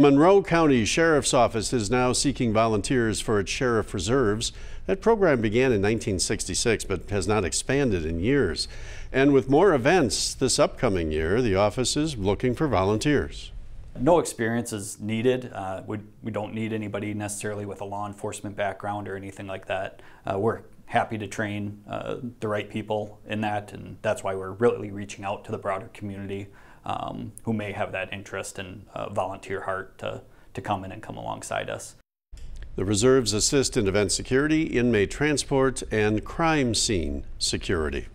Monroe County Sheriff's Office is now seeking volunteers for its sheriff reserves. That program began in 1966 but has not expanded in years. And with more events this upcoming year, the office is looking for volunteers. No experience is needed. Uh, we, we don't need anybody necessarily with a law enforcement background or anything like that. Uh, we're happy to train uh, the right people in that, and that's why we're really reaching out to the broader community um, who may have that interest and uh, volunteer heart to, to come in and come alongside us. The reserves assist in event security, inmate transport, and crime scene security.